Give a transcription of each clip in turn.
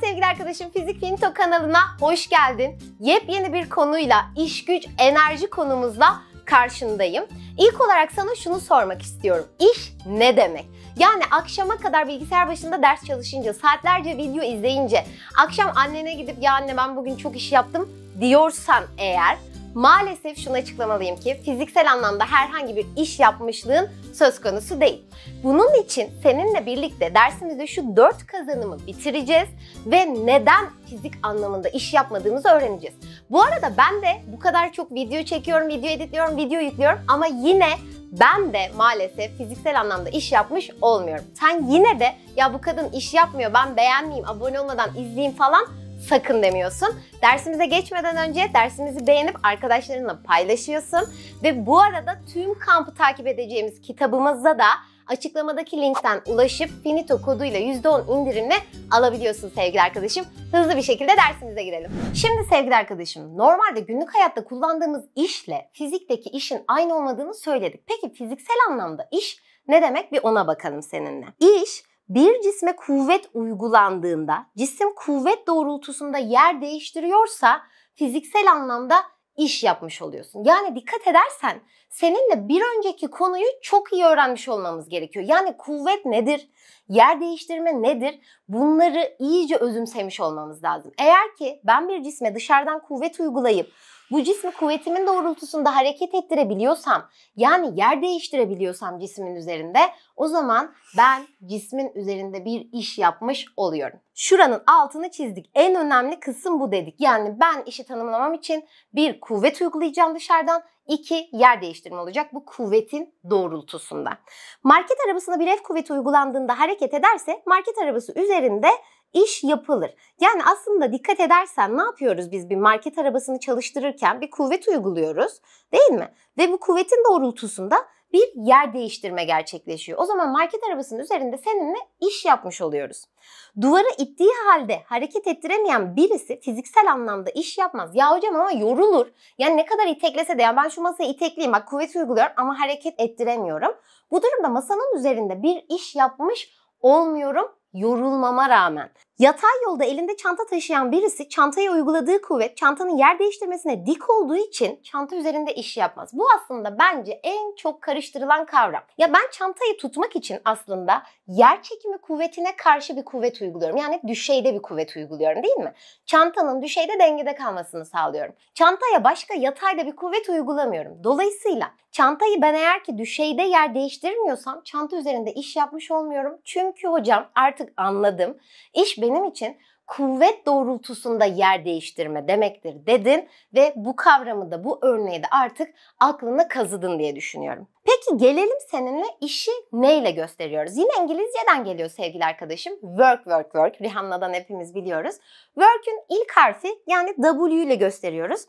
sevgili arkadaşım Fizik Finito kanalına hoş geldin. Yepyeni bir konuyla, iş güç, enerji konumuzla karşındayım. İlk olarak sana şunu sormak istiyorum. İş ne demek? Yani akşama kadar bilgisayar başında ders çalışınca, saatlerce video izleyince, akşam annene gidip ya anne ben bugün çok iş yaptım diyorsan eğer Maalesef şunu açıklamalıyım ki fiziksel anlamda herhangi bir iş yapmışlığın söz konusu değil. Bunun için seninle birlikte dersimizde şu dört kazanımı bitireceğiz ve neden fizik anlamında iş yapmadığımızı öğreneceğiz. Bu arada ben de bu kadar çok video çekiyorum, video editliyorum, video yüklüyorum ama yine ben de maalesef fiziksel anlamda iş yapmış olmuyorum. Sen yine de ya bu kadın iş yapmıyor ben beğenmeyeyim, abone olmadan izleyeyim falan sakın demiyorsun. Dersimize geçmeden önce dersimizi beğenip arkadaşlarınla paylaşıyorsun. Ve bu arada tüm kampı takip edeceğimiz kitabımızda da açıklamadaki linkten ulaşıp Finito koduyla %10 indirimle alabiliyorsun sevgili arkadaşım. Hızlı bir şekilde dersimize girelim. Şimdi sevgili arkadaşım, normalde günlük hayatta kullandığımız işle fizikteki işin aynı olmadığını söyledik. Peki fiziksel anlamda iş ne demek bir ona bakalım seninle. İş bir cisme kuvvet uygulandığında cisim kuvvet doğrultusunda yer değiştiriyorsa fiziksel anlamda iş yapmış oluyorsun. Yani dikkat edersen seninle bir önceki konuyu çok iyi öğrenmiş olmamız gerekiyor. Yani kuvvet nedir? Yer değiştirme nedir? Bunları iyice özümsemiş olmamız lazım. Eğer ki ben bir cisme dışarıdan kuvvet uygulayıp bu cismi kuvvetimin doğrultusunda hareket ettirebiliyorsam yani yer değiştirebiliyorsam cismin üzerinde o zaman ben cismin üzerinde bir iş yapmış oluyorum. Şuranın altını çizdik. En önemli kısım bu dedik. Yani ben işi tanımlamam için bir kuvvet uygulayacağım dışarıdan. iki yer değiştirme olacak bu kuvvetin doğrultusunda. Market arabasına bir ev kuvveti uygulandığında hareket ederse market arabası üzerinde iş yapılır. Yani aslında dikkat edersen ne yapıyoruz biz bir market arabasını çalıştırırken bir kuvvet uyguluyoruz değil mi? Ve bu kuvvetin doğrultusunda bir yer değiştirme gerçekleşiyor. O zaman market arabasının üzerinde seninle iş yapmış oluyoruz. Duvara ittiği halde hareket ettiremeyen birisi fiziksel anlamda iş yapmaz. Ya hocam ama yorulur. Yani ne kadar iteklese de ya ben şu masayı itekleyeyim bak kuvvet uyguluyorum ama hareket ettiremiyorum. Bu durumda masanın üzerinde bir iş yapmış olmuyorum yorulmama rağmen Yatay yolda elinde çanta taşıyan birisi çantaya uyguladığı kuvvet çantanın yer değiştirmesine dik olduğu için çanta üzerinde iş yapmaz. Bu aslında bence en çok karıştırılan kavram. Ya ben çantayı tutmak için aslında yer çekimi kuvvetine karşı bir kuvvet uyguluyorum. Yani düşeyde bir kuvvet uyguluyorum değil mi? Çantanın düşeyde dengede kalmasını sağlıyorum. Çantaya başka yatayda bir kuvvet uygulamıyorum. Dolayısıyla çantayı ben eğer ki düşeyde yer değiştirmiyorsam çanta üzerinde iş yapmış olmuyorum. Çünkü hocam artık anladım. İş benim için kuvvet doğrultusunda yer değiştirme demektir dedin ve bu kavramı da bu örneği de artık aklına kazıdın diye düşünüyorum. Peki gelelim seninle işi neyle gösteriyoruz? Yine İngilizceden geliyor sevgili arkadaşım. Work, work, work. Rihanna'dan hepimiz biliyoruz. Work'ün ilk harfi yani W ile gösteriyoruz.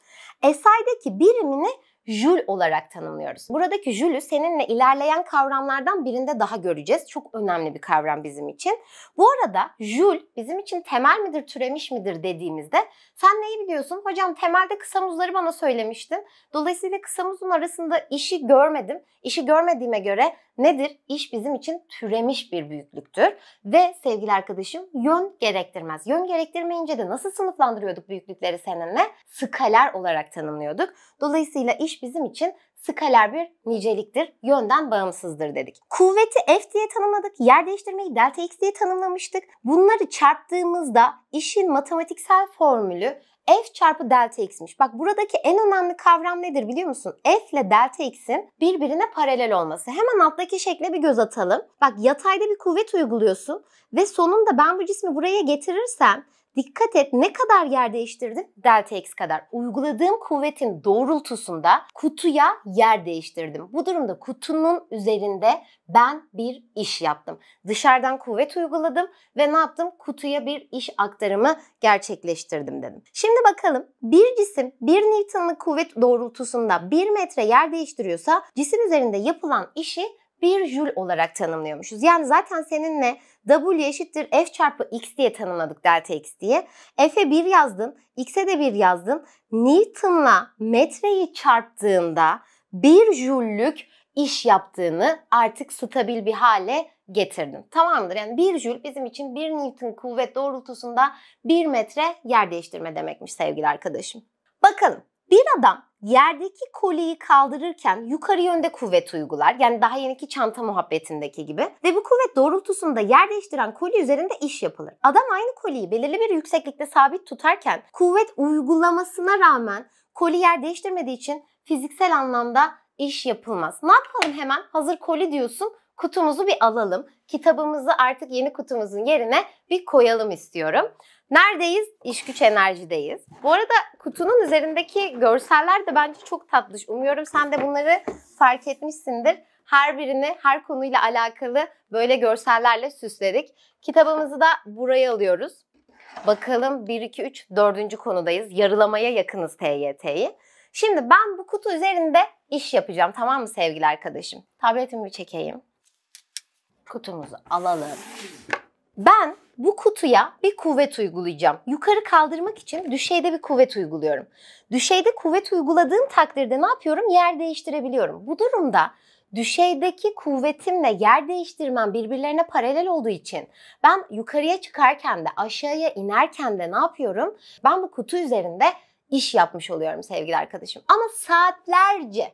SI'deki birimini jül olarak tanımlıyoruz. Buradaki jülü seninle ilerleyen kavramlardan birinde daha göreceğiz. Çok önemli bir kavram bizim için. Bu arada jül bizim için temel midir, türemiş midir dediğimizde sen neyi biliyorsun? Hocam temelde kısa muzları bana söylemiştin. Dolayısıyla kısa muzun arasında işi görmedim. İşi görmediğime göre Nedir? İş bizim için türemiş bir büyüklüktür ve sevgili arkadaşım yön gerektirmez. Yön gerektirmeyince de nasıl sınıflandırıyorduk büyüklükleri seninle? Skaler olarak tanımlıyorduk. Dolayısıyla iş bizim için skaler bir niceliktir, yönden bağımsızdır dedik. Kuvveti F diye tanımladık, yer değiştirmeyi delta X diye tanımlamıştık. Bunları çarptığımızda işin matematiksel formülü f çarpı delta x'miş. Bak buradaki en önemli kavram nedir biliyor musun? f ile delta x'in birbirine paralel olması. Hemen alttaki şekle bir göz atalım. Bak yatayda bir kuvvet uyguluyorsun ve sonunda ben bu cismi buraya getirirsem Dikkat et ne kadar yer değiştirdim? Delta X kadar. Uyguladığım kuvvetin doğrultusunda kutuya yer değiştirdim. Bu durumda kutunun üzerinde ben bir iş yaptım. Dışarıdan kuvvet uyguladım ve ne yaptım? Kutuya bir iş aktarımı gerçekleştirdim dedim. Şimdi bakalım bir cisim bir Newton'lık kuvvet doğrultusunda bir metre yer değiştiriyorsa cisim üzerinde yapılan işi 1 jül olarak tanımlıyormuşuz. Yani zaten seninle W eşittir f çarpı x diye tanımladık delta x diye. F'e 1 yazdın, x'e de 1 yazdın. Newton'la metreyi çarptığında 1 jüllük iş yaptığını artık stabil bir hale getirdim. Tamamdır. Yani 1 jül bizim için 1 newton kuvvet doğrultusunda 1 metre yer değiştirme demekmiş sevgili arkadaşım. Bakalım bir adam yerdeki koliyi kaldırırken yukarı yönde kuvvet uygular. Yani daha yeniki çanta muhabbetindeki gibi. Ve bu kuvvet doğrultusunda yer değiştiren koli üzerinde iş yapılır. Adam aynı koliyi belirli bir yükseklikte sabit tutarken kuvvet uygulamasına rağmen koli yer değiştirmediği için fiziksel anlamda iş yapılmaz. Ne yapalım hemen? Hazır koli diyorsun kutumuzu bir alalım. Kitabımızı artık yeni kutumuzun yerine bir koyalım istiyorum. Neredeyiz? İş güç enerjideyiz. Bu arada kutunun üzerindeki görseller de bence çok tatlış. Umuyorum sen de bunları fark etmişsindir. Her birini her konuyla alakalı böyle görsellerle süsledik. Kitabımızı da buraya alıyoruz. Bakalım 1, 2, 3, 4. konudayız. Yarılamaya yakınız TYT'yi. Şimdi ben bu kutu üzerinde iş yapacağım tamam mı sevgili arkadaşım? Tabletimi bir çekeyim. Kutumuzu alalım. Ben bu kutuya bir kuvvet uygulayacağım. Yukarı kaldırmak için düşeyde bir kuvvet uyguluyorum. Düşeyde kuvvet uyguladığım takdirde ne yapıyorum? Yer değiştirebiliyorum. Bu durumda düşeydeki kuvvetimle yer değiştirmem birbirlerine paralel olduğu için ben yukarıya çıkarken de aşağıya inerken de ne yapıyorum? Ben bu kutu üzerinde iş yapmış oluyorum sevgili arkadaşım. Ama saatlerce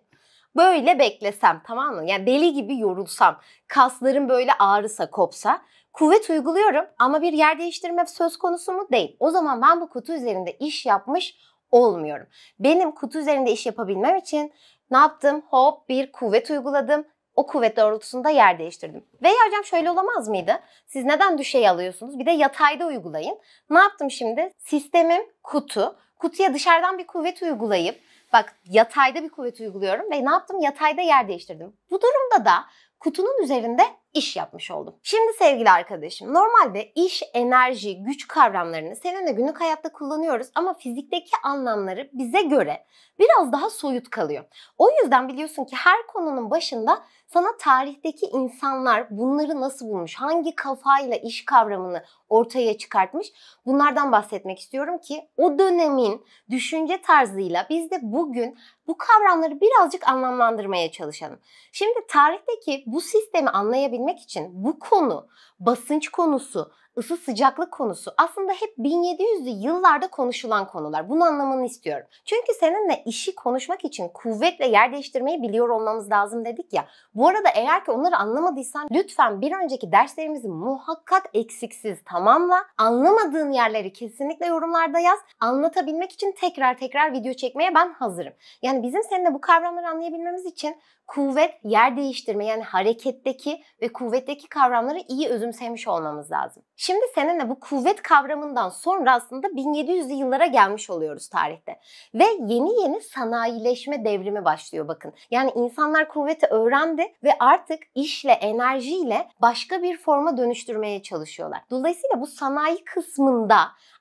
Böyle beklesem tamam mı? Yani deli gibi yorulsam, kaslarım böyle ağrısa, kopsa kuvvet uyguluyorum ama bir yer değiştirme söz konusu mu? Değil. O zaman ben bu kutu üzerinde iş yapmış olmuyorum. Benim kutu üzerinde iş yapabilmem için ne yaptım? Hop bir kuvvet uyguladım. O kuvvet doğrultusunda yer değiştirdim. Veya hocam şöyle olamaz mıydı? Siz neden düşey alıyorsunuz? Bir de yatayda uygulayın. Ne yaptım şimdi? Sistemim kutu. Kutuya dışarıdan bir kuvvet uygulayıp Bak yatayda bir kuvvet uyguluyorum ve ne yaptım? Yatayda yer değiştirdim. Bu durumda da kutunun üzerinde iş yapmış oldum. Şimdi sevgili arkadaşım normalde iş, enerji, güç kavramlarını seninle günlük hayatta kullanıyoruz ama fizikteki anlamları bize göre biraz daha soyut kalıyor. O yüzden biliyorsun ki her konunun başında sana tarihteki insanlar bunları nasıl bulmuş, hangi kafayla iş kavramını ortaya çıkartmış bunlardan bahsetmek istiyorum ki o dönemin düşünce tarzıyla biz de bugün bu kavramları birazcık anlamlandırmaya çalışalım. Şimdi tarihteki bu sistemi anlayabilmek konuşabilmek için bu konu, basınç konusu, ısı sıcaklık konusu aslında hep 1700'lü yıllarda konuşulan konular. Bunun anlamını istiyorum. Çünkü seninle işi konuşmak için kuvvetle yer değiştirmeyi biliyor olmamız lazım dedik ya. Bu arada eğer ki onları anlamadıysan lütfen bir önceki derslerimizi muhakkak eksiksiz tamamla. Anlamadığın yerleri kesinlikle yorumlarda yaz. Anlatabilmek için tekrar tekrar video çekmeye ben hazırım. Yani bizim seninle bu kavramları anlayabilmemiz için kuvvet yer değiştirme yani hareketteki ve kuvvetteki kavramları iyi özümsemiş olmamız lazım. Şimdi seninle bu kuvvet kavramından sonra aslında 1700'lü yıllara gelmiş oluyoruz tarihte. Ve yeni yeni sanayileşme devrimi başlıyor bakın. Yani insanlar kuvveti öğrendi ve artık işle, enerjiyle başka bir forma dönüştürmeye çalışıyorlar. Dolayısıyla bu sanayi kısmında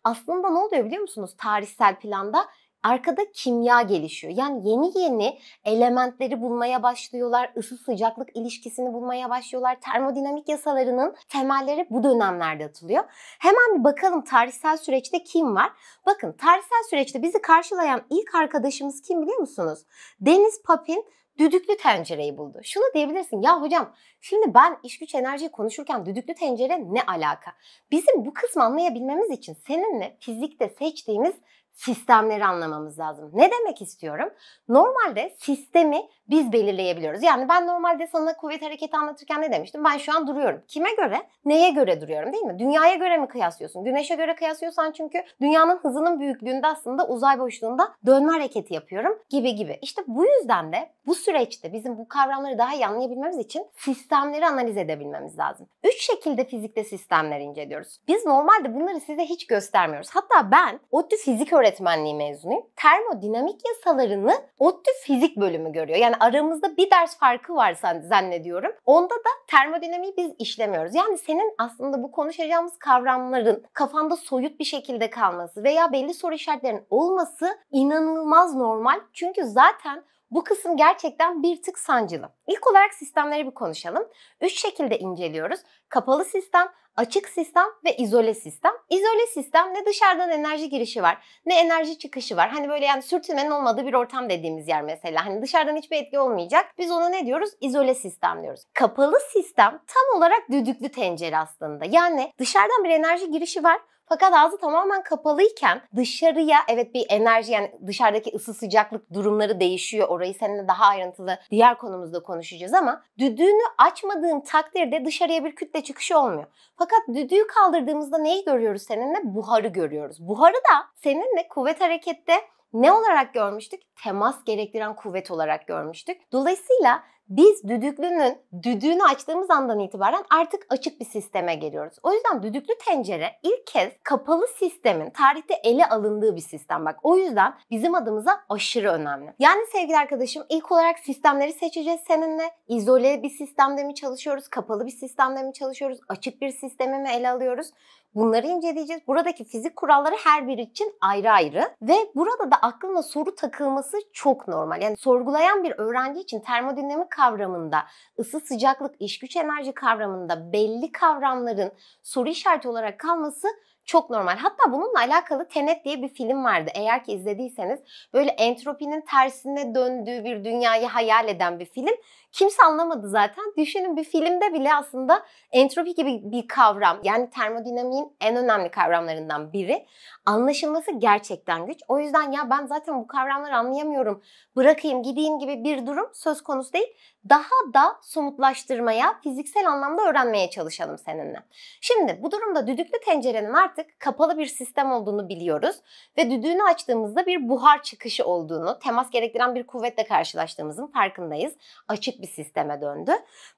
aslında ne oluyor biliyor musunuz? Tarihsel planda arkada kimya gelişiyor. Yani yeni yeni elementleri bulmaya başlıyorlar, ısı sıcaklık ilişkisini bulmaya başlıyorlar. Termodinamik yasalarının temelleri bu dönemlerde atılıyor. Hemen bir bakalım tarihsel süreçte kim var? Bakın tarihsel süreçte bizi karşılayan ilk arkadaşımız kim biliyor musunuz? Deniz Papin düdüklü tencereyi buldu. Şunu diyebilirsin ya hocam şimdi ben iş güç enerji konuşurken düdüklü tencere ne alaka? Bizim bu kısmı anlayabilmemiz için seninle fizikte seçtiğimiz sistemleri anlamamız lazım. Ne demek istiyorum? Normalde sistemi biz belirleyebiliyoruz. Yani ben normalde sana kuvvet hareketi anlatırken ne demiştim? Ben şu an duruyorum. Kime göre? Neye göre duruyorum değil mi? Dünyaya göre mi kıyaslıyorsun? Güneşe göre kıyaslıyorsan çünkü dünyanın hızının büyüklüğünde aslında uzay boşluğunda dönme hareketi yapıyorum gibi gibi. İşte bu yüzden de bu süreçte bizim bu kavramları daha iyi anlayabilmemiz için sistemleri analiz edebilmemiz lazım. Üç şekilde fizikte sistemleri inceliyoruz. Biz normalde bunları size hiç göstermiyoruz. Hatta ben ODTÜ fizik öğretmenim öğretmenliği mezunuyum. Termodinamik yasalarını ODTÜ fizik bölümü görüyor. Yani aramızda bir ders farkı var zannediyorum. Onda da termodinamiği biz işlemiyoruz. Yani senin aslında bu konuşacağımız kavramların kafanda soyut bir şekilde kalması veya belli soru işaretlerinin olması inanılmaz normal. Çünkü zaten bu kısım gerçekten bir tık sancılı. İlk olarak sistemleri bir konuşalım. Üç şekilde inceliyoruz. Kapalı sistem, açık sistem ve izole sistem. İzole sistem ne dışarıdan enerji girişi var ne enerji çıkışı var. Hani böyle yani sürtünmenin olmadığı bir ortam dediğimiz yer mesela. Hani dışarıdan hiçbir etki olmayacak. Biz ona ne diyoruz? İzole sistem diyoruz. Kapalı sistem tam olarak düdüklü tencere aslında. Yani dışarıdan bir enerji girişi var fakat ağzı tamamen kapalıyken dışarıya evet bir enerji yani dışarıdaki ısı sıcaklık durumları değişiyor. Orayı seninle daha ayrıntılı diğer konumuzda konuşacağız ama düdüğünü açmadığım takdirde dışarıya bir kütle çıkışı olmuyor. Fakat düdüğü kaldırdığımızda neyi görüyoruz seninle? Buharı görüyoruz. Buharı da seninle kuvvet harekette ne olarak görmüştük? Temas gerektiren kuvvet olarak görmüştük. Dolayısıyla biz düdüklünün düdüğünü açtığımız andan itibaren artık açık bir sisteme geliyoruz. O yüzden düdüklü tencere ilk kez kapalı sistemin tarihte ele alındığı bir sistem. Bak o yüzden bizim adımıza aşırı önemli. Yani sevgili arkadaşım ilk olarak sistemleri seçeceğiz seninle. İzole bir sistemde mi çalışıyoruz? Kapalı bir sistemde mi çalışıyoruz? Açık bir sistemi mi ele alıyoruz? Bunları inceleyeceğiz. Buradaki fizik kuralları her biri için ayrı ayrı ve burada da aklına soru takılması çok normal. Yani sorgulayan bir öğrenci için termodinamik kavramında, ısı sıcaklık, iş güç enerji kavramında belli kavramların soru işareti olarak kalması çok normal. Hatta bununla alakalı Tenet diye bir film vardı. Eğer ki izlediyseniz böyle entropinin tersine döndüğü bir dünyayı hayal eden bir film Kimse anlamadı zaten. Düşünün bir filmde bile aslında entropi gibi bir kavram yani termodinamiğin en önemli kavramlarından biri. Anlaşılması gerçekten güç. O yüzden ya ben zaten bu kavramları anlayamıyorum. Bırakayım gideyim gibi bir durum söz konusu değil. Daha da somutlaştırmaya, fiziksel anlamda öğrenmeye çalışalım seninle. Şimdi bu durumda düdüklü tencerenin artık kapalı bir sistem olduğunu biliyoruz ve düdüğünü açtığımızda bir buhar çıkışı olduğunu, temas gerektiren bir kuvvetle karşılaştığımızın farkındayız. Açık bir sisteme döndü.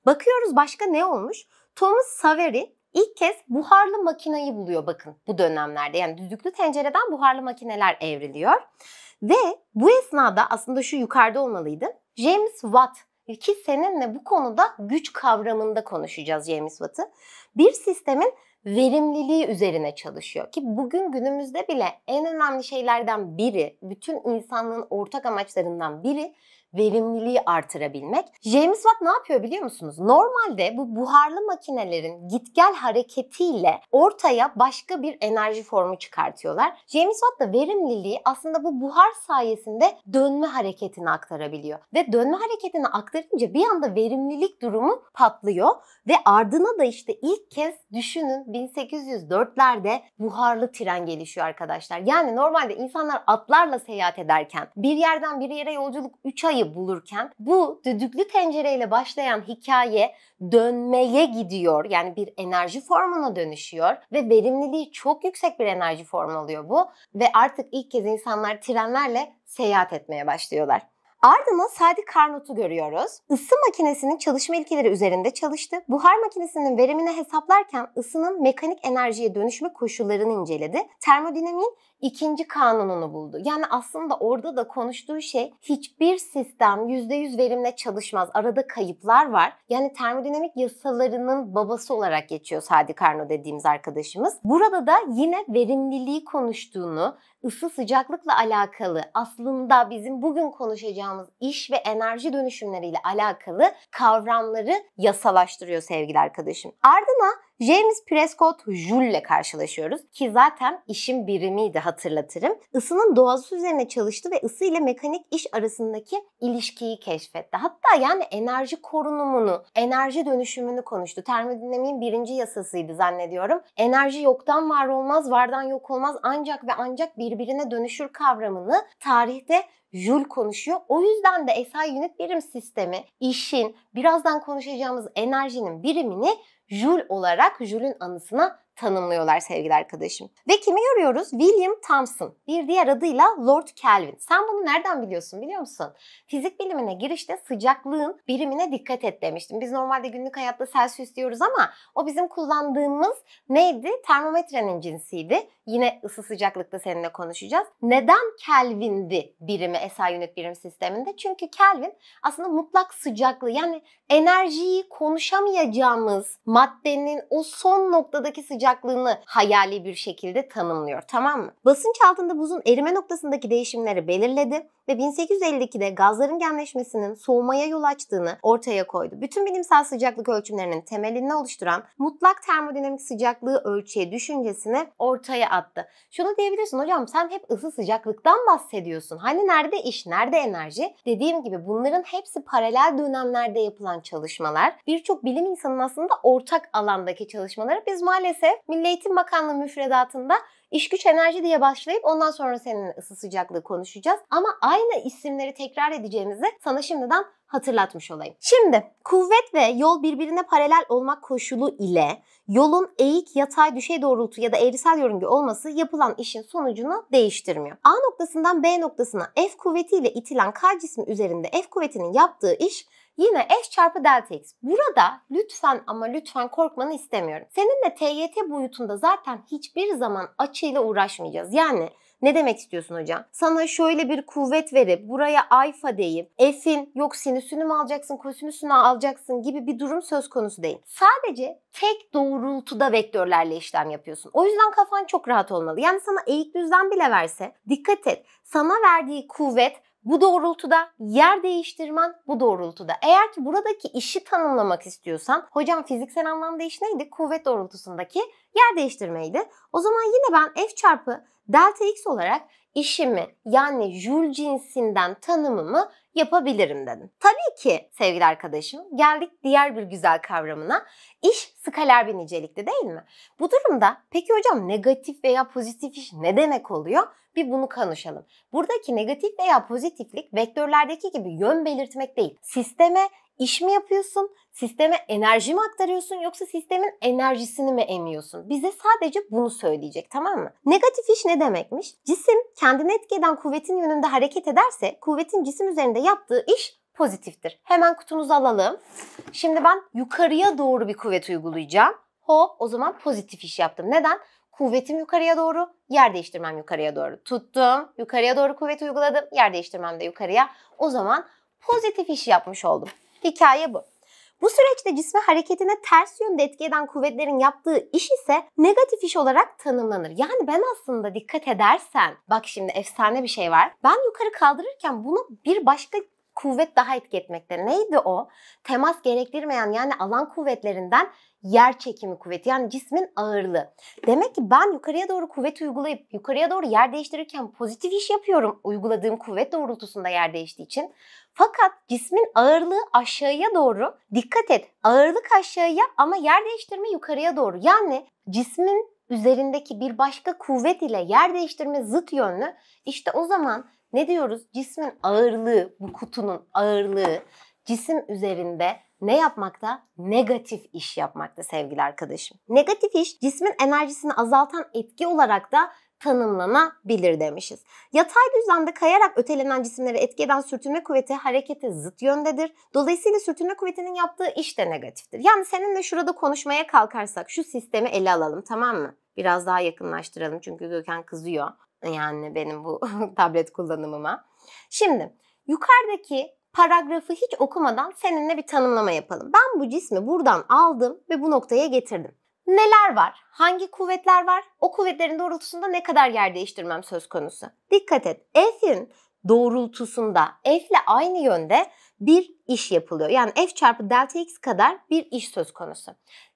Bakıyoruz başka ne olmuş? Thomas Savery ilk kez buharlı makinayı buluyor bakın bu dönemlerde. Yani düdüklü tencereden buharlı makineler evriliyor. Ve bu esnada aslında şu yukarıda olmalıydı. James Watt ki seninle bu konuda güç kavramında konuşacağız James Watt'ı. Bir sistemin verimliliği üzerine çalışıyor. Ki bugün günümüzde bile en önemli şeylerden biri, bütün insanlığın ortak amaçlarından biri verimliliği artırabilmek. James Watt ne yapıyor biliyor musunuz? Normalde bu buharlı makinelerin git gel hareketiyle ortaya başka bir enerji formu çıkartıyorlar. James Watt da verimliliği aslında bu buhar sayesinde dönme hareketini aktarabiliyor. Ve dönme hareketini aktarınca bir anda verimlilik durumu patlıyor ve ardına da işte ilk kez düşünün 1804'lerde buharlı tren gelişiyor arkadaşlar. Yani normalde insanlar atlarla seyahat ederken bir yerden bir yere yolculuk 3 ayı şey bulurken bu düdüklü tencereyle başlayan hikaye dönmeye gidiyor. Yani bir enerji formuna dönüşüyor ve verimliliği çok yüksek bir enerji formu oluyor bu ve artık ilk kez insanlar trenlerle seyahat etmeye başlıyorlar. Ardından Sadık Carnot'u görüyoruz. Isı makinesinin çalışma ilkeleri üzerinde çalıştı. Buhar makinesinin verimini hesaplarken ısının mekanik enerjiye dönüşme koşullarını inceledi. Termodinamiğin ikinci kanununu buldu. Yani aslında orada da konuştuğu şey hiçbir sistem %100 verimle çalışmaz. Arada kayıplar var. Yani termodinamik yasalarının babası olarak geçiyor Sadi Carnot dediğimiz arkadaşımız. Burada da yine verimliliği konuştuğunu ısı sıcaklıkla alakalı aslında bizim bugün konuşacağımız iş ve enerji dönüşümleriyle alakalı kavramları yasalaştırıyor sevgili arkadaşım. Ardına James Prescott Joule ile karşılaşıyoruz ki zaten işin birimiydi hatırlatırım. Isının doğası üzerine çalıştı ve ısı ile mekanik iş arasındaki ilişkiyi keşfetti. Hatta yani enerji korunumunu, enerji dönüşümünü konuştu. Termodinamiğin birinci yasasıydı zannediyorum. Enerji yoktan var olmaz, vardan yok olmaz ancak ve ancak birbirine dönüşür kavramını tarihte Joule konuşuyor. O yüzden de SI Unit Birim Sistemi işin birazdan konuşacağımız enerjinin birimini Jules olarak Jules'ün anısına tanımlıyorlar sevgili arkadaşım. Ve kimi görüyoruz? William Thomson. Bir diğer adıyla Lord Kelvin. Sen bunu nereden biliyorsun biliyor musun? Fizik bilimine girişte sıcaklığın birimine dikkat et demiştim. Biz normalde günlük hayatta Celsius diyoruz ama o bizim kullandığımız neydi? Termometrenin cinsiydi. Yine ısı sıcaklıkta seninle konuşacağız. Neden Kelvin'di birimi SI unit birim sisteminde? Çünkü Kelvin aslında mutlak sıcaklığı yani enerjiyi konuşamayacağımız maddenin o son noktadaki sıcaklığını hayali bir şekilde tanımlıyor. Tamam mı? Basınç altında buzun erime noktasındaki değişimleri belirledi ve 1852'de gazların genleşmesinin soğumaya yol açtığını ortaya koydu. Bütün bilimsel sıcaklık ölçümlerinin temelini oluşturan mutlak termodinamik sıcaklığı ölçeği düşüncesini ortaya attı. Şunu diyebilirsin hocam sen hep ısı sıcaklıktan bahsediyorsun. Hani nerede iş, nerede enerji? Dediğim gibi bunların hepsi paralel dönemlerde yapılan çalışmalar. Birçok bilim insanının aslında ortak alandaki çalışmaları biz maalesef Milli Eğitim Bakanlığı müfredatında İş güç enerji diye başlayıp ondan sonra senin ısı sıcaklığı konuşacağız. Ama aynı isimleri tekrar edeceğimizi sana şimdiden hatırlatmış olayım. Şimdi kuvvet ve yol birbirine paralel olmak koşulu ile yolun eğik, yatay, düşey doğrultu ya da eğrisel yörünge olması yapılan işin sonucunu değiştirmiyor. A noktasından B noktasına F kuvvetiyle itilen K cismi üzerinde F kuvvetinin yaptığı iş Yine f çarpı delta x. Burada lütfen ama lütfen korkmanı istemiyorum. Seninle TYT boyutunda zaten hiçbir zaman açıyla uğraşmayacağız. Yani ne demek istiyorsun hocam? Sana şöyle bir kuvvet verip buraya alfa deyip f'in yok sinüsünü mü alacaksın, kosinüsünü alacaksın gibi bir durum söz konusu değil. Sadece tek doğrultuda vektörlerle işlem yapıyorsun. O yüzden kafan çok rahat olmalı. Yani sana eğik düzlem bile verse dikkat et. Sana verdiği kuvvet bu doğrultuda, yer değiştirmen bu doğrultuda. Eğer ki buradaki işi tanımlamak istiyorsan, hocam fiziksel anlamda iş neydi? Kuvvet doğrultusundaki yer değiştirmeydi. O zaman yine ben f çarpı delta x olarak işimi yani jül cinsinden tanımımı yapabilirim dedim. Tabii ki sevgili arkadaşım geldik diğer bir güzel kavramına. İş skaler bir nicelikte değil mi? Bu durumda peki hocam negatif veya pozitif iş ne demek oluyor? Bir bunu konuşalım. Buradaki negatif veya pozitiflik vektörlerdeki gibi yön belirtmek değil. Sisteme iş mi yapıyorsun? Sisteme enerji mi aktarıyorsun yoksa sistemin enerjisini mi emiyorsun? Bize sadece bunu söyleyecek tamam mı? Negatif iş ne demekmiş? Cisim kendini etki eden kuvvetin yönünde hareket ederse kuvvetin cisim üzerinde yaptığı iş pozitiftir. Hemen kutumuzu alalım. Şimdi ben yukarıya doğru bir kuvvet uygulayacağım. Hop o zaman pozitif iş yaptım. Neden? Kuvvetim yukarıya doğru, yer değiştirmem yukarıya doğru. Tuttum, yukarıya doğru kuvvet uyguladım, yer değiştirmem de yukarıya. O zaman pozitif iş yapmış oldum. Hikaye bu. Bu süreçte cisme hareketine ters yönde etki eden kuvvetlerin yaptığı iş ise negatif iş olarak tanımlanır. Yani ben aslında dikkat edersen, bak şimdi efsane bir şey var. Ben yukarı kaldırırken bunu bir başka kuvvet daha etki etmekte. Neydi o? Temas gerektirmeyen yani alan kuvvetlerinden yer çekimi kuvveti yani cismin ağırlığı. Demek ki ben yukarıya doğru kuvvet uygulayıp yukarıya doğru yer değiştirirken pozitif iş yapıyorum uyguladığım kuvvet doğrultusunda yer değiştiği için. Fakat cismin ağırlığı aşağıya doğru dikkat et ağırlık aşağıya ama yer değiştirme yukarıya doğru. Yani cismin üzerindeki bir başka kuvvet ile yer değiştirme zıt yönlü. işte o zaman ne diyoruz? Cismin ağırlığı, bu kutunun ağırlığı cisim üzerinde ne yapmakta? Negatif iş yapmakta sevgili arkadaşım. Negatif iş cismin enerjisini azaltan etki olarak da tanımlanabilir demişiz. Yatay düzlemde kayarak ötelenen cisimlere etki eden sürtünme kuvveti harekete zıt yöndedir. Dolayısıyla sürtünme kuvvetinin yaptığı iş de negatiftir. Yani seninle şurada konuşmaya kalkarsak şu sistemi ele alalım tamam mı? Biraz daha yakınlaştıralım çünkü Gökhan kızıyor yani benim bu tablet kullanımıma. Şimdi yukarıdaki paragrafı hiç okumadan seninle bir tanımlama yapalım. Ben bu cismi buradan aldım ve bu noktaya getirdim. Neler var? Hangi kuvvetler var? O kuvvetlerin doğrultusunda ne kadar yer değiştirmem söz konusu. Dikkat et. F'in doğrultusunda F ile aynı yönde bir iş yapılıyor. Yani F çarpı delta x kadar bir iş söz konusu.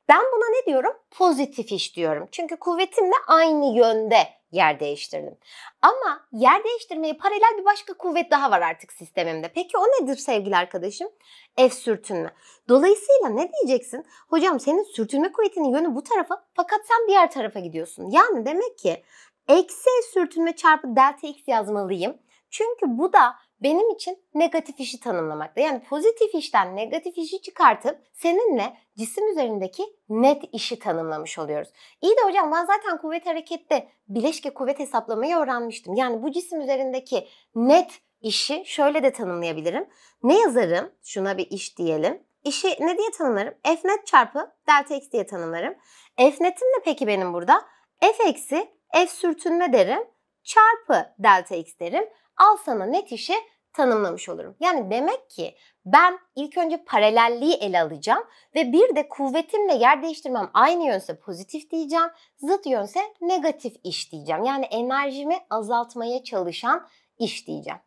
Ben buna ne diyorum? Pozitif iş diyorum. Çünkü kuvvetimle aynı yönde yer değiştirdim. Ama yer değiştirmeye paralel bir başka kuvvet daha var artık sistemimde. Peki o nedir sevgili arkadaşım? F sürtünme. Dolayısıyla ne diyeceksin? Hocam senin sürtünme kuvvetinin yönü bu tarafa fakat sen diğer tarafa gidiyorsun. Yani demek ki eksi sürtünme çarpı delta x yazmalıyım. Çünkü bu da benim için negatif işi tanımlamakta. Yani pozitif işten negatif işi çıkartıp seninle cisim üzerindeki net işi tanımlamış oluyoruz. İyi de hocam ben zaten kuvvet harekette bileşke kuvvet hesaplamayı öğrenmiştim. Yani bu cisim üzerindeki net işi şöyle de tanımlayabilirim. Ne yazarım? Şuna bir iş diyelim. İşi ne diye tanımlarım? F net çarpı delta x diye tanımlarım. F netim ne peki benim burada? F eksi F sürtünme derim. Çarpı delta x derim al sana net işi tanımlamış olurum. Yani demek ki ben ilk önce paralelliği ele alacağım ve bir de kuvvetimle yer değiştirmem aynı yönse pozitif diyeceğim, zıt yönse negatif iş diyeceğim. Yani enerjimi azaltmaya çalışan iş diyeceğim.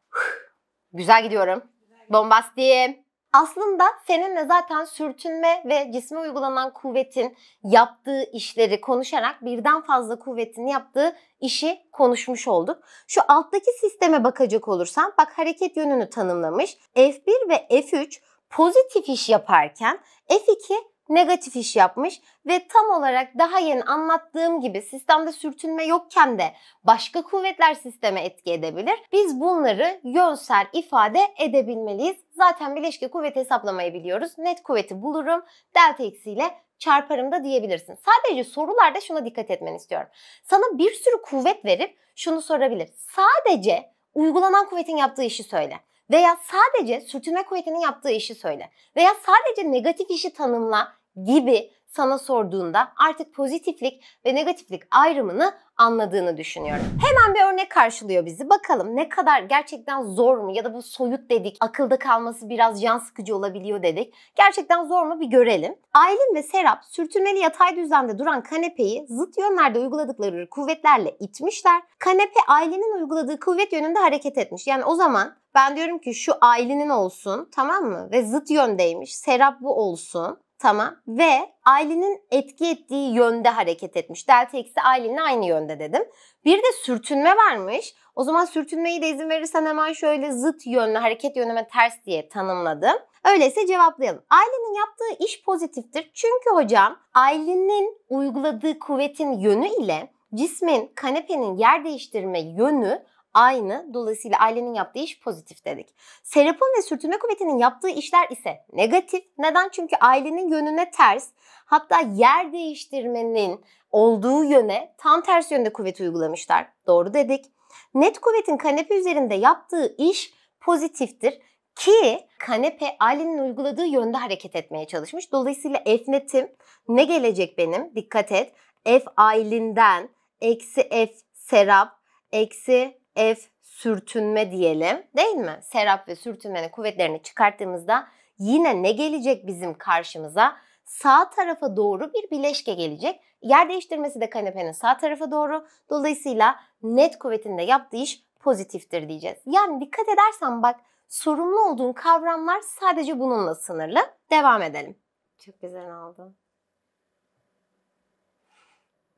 Güzel gidiyorum. Bombastiyim. Aslında seninle zaten sürtünme ve cisme uygulanan kuvvetin yaptığı işleri konuşarak birden fazla kuvvetin yaptığı işi konuşmuş olduk. Şu alttaki sisteme bakacak olursam bak hareket yönünü tanımlamış. F1 ve F3 pozitif iş yaparken F2 negatif iş yapmış ve tam olarak daha yeni anlattığım gibi sistemde sürtünme yokken de başka kuvvetler sisteme etki edebilir. Biz bunları yönsel ifade edebilmeliyiz. Zaten bileşke kuvvet hesaplamayı biliyoruz. Net kuvveti bulurum. Delta x ile çarparım da diyebilirsin. Sadece sorularda şuna dikkat etmeni istiyorum. Sana bir sürü kuvvet verip şunu sorabilir. Sadece uygulanan kuvvetin yaptığı işi söyle veya sadece sürtünme kuvvetinin yaptığı işi söyle veya sadece negatif işi tanımla gibi sana sorduğunda artık pozitiflik ve negatiflik ayrımını anladığını düşünüyorum. Hemen bir örnek karşılıyor bizi. Bakalım ne kadar gerçekten zor mu ya da bu soyut dedik, akılda kalması biraz can sıkıcı olabiliyor dedik. Gerçekten zor mu bir görelim. Aylin ve Serap sürtünmeli yatay düzende duran kanepeyi zıt yönlerde uyguladıkları kuvvetlerle itmişler. Kanepe Aylin'in uyguladığı kuvvet yönünde hareket etmiş. Yani o zaman ben diyorum ki şu Aylin'in olsun tamam mı? Ve zıt yöndeymiş. Serap bu olsun. Tamam. Ve Aylin'in etki ettiği yönde hareket etmiş. Delta X'i Aylin'le aynı yönde dedim. Bir de sürtünme varmış. O zaman sürtünmeyi de izin verirsen hemen şöyle zıt yönlü, hareket yönüme ters diye tanımladım. Öyleyse cevaplayalım. Aylin'in yaptığı iş pozitiftir. Çünkü hocam Aylin'in uyguladığı kuvvetin yönü ile cismin kanepenin yer değiştirme yönü aynı. Dolayısıyla ailenin yaptığı iş pozitif dedik. Serapın ve sürtünme kuvvetinin yaptığı işler ise negatif. Neden? Çünkü ailenin yönüne ters. Hatta yer değiştirmenin olduğu yöne tam ters yönde kuvvet uygulamışlar. Doğru dedik. Net kuvvetin kanepe üzerinde yaptığı iş pozitiftir ki kanepe ailenin uyguladığı yönde hareket etmeye çalışmış. Dolayısıyla F netim ne gelecek benim? Dikkat et. F ailinden eksi F serap eksi ev sürtünme diyelim değil mi? Serap ve sürtünmenin kuvvetlerini çıkarttığımızda yine ne gelecek bizim karşımıza? Sağ tarafa doğru bir bileşke gelecek. Yer değiştirmesi de kanepenin sağ tarafa doğru. Dolayısıyla net kuvvetinde yaptığı iş pozitiftir diyeceğiz. Yani dikkat edersen bak sorumlu olduğun kavramlar sadece bununla sınırlı. Devam edelim. Çok güzel oldu.